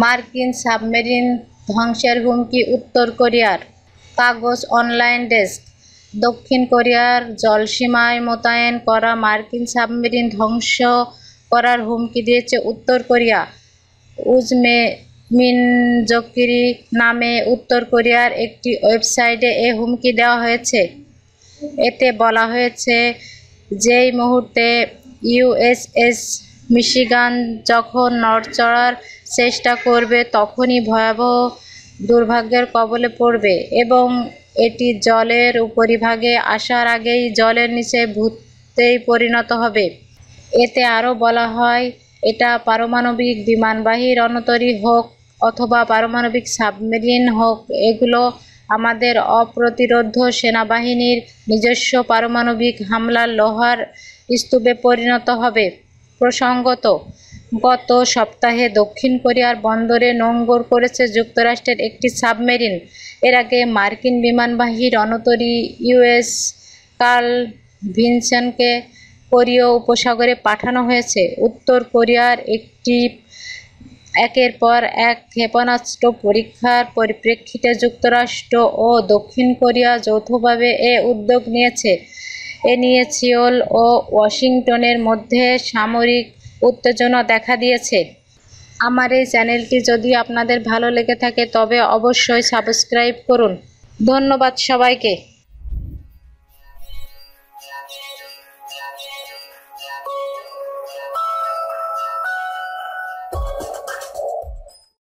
মার্কিন সাবমেরিন ধ্বংসের হুমকি উত্তর কোরিয়ার কাগজ অনলাইন ডেস্ক দক্ষিণ কোরিয়ার জলসীমায় মোতায়েন করা মার্কিন সাবমেরিন ধ্বংস করার হুমকি দিয়েছে উত্তর কোরিয়া উজমে মিন জকিরি নামে উত্তর কোরিয়ার একটি ওয়েবসাইটে এ হুমকি দেওয়া হয়েছে এতে বলা হয়েছে যেই মুহূর্তে ইউএসএস মিশিগান যখন নড়চড়ার চেষ্টা করবে তখনই ভয়াবহ দুর্ভাগ্যের কবলে পড়বে এবং এটি জলের উপরিভাগে আসার আগেই জলের নিচে ভূতেই পরিণত হবে এতে আরও বলা হয় এটা পারমাণবিক বিমানবাহী রণতরী হোক অথবা পারমাণবিক সাবমেরিন হোক এগুলো আমাদের অপ্রতিরোধ সেনাবাহিনীর নিজস্ব পারমাণবিক হামলার লোহার স্তূপে পরিণত হবে প্রসঙ্গত গত সপ্তাহে দক্ষিণ কোরিয়ার বন্দরে নোঙ্গর করেছে যুক্তরাষ্ট্রের একটি সাবমেরিন এর আগে মার্কিন বিমানবাহী রণতরি ইউএস কার্ল ভিনসনকে কোরীয় উপসাগরে পাঠানো হয়েছে উত্তর কোরিয়ার একটি একের পর এক ক্ষেপণাস্ত্র পরীক্ষার পরিপ্রেক্ষিতে যুক্তরাষ্ট্র ও দক্ষিণ কোরিয়া যৌথভাবে এ উদ্যোগ নিয়েছে এ সিওল ও ওয়াশিংটনের মধ্যে সামরিক উত্তেজনা দেখা দিয়েছে আমার এই চ্যানেলটি যদি আপনাদের ভালো লেগে থাকে তবে অবশ্যই সাবস্ক্রাইব করুন ধন্যবাদ সবাইকে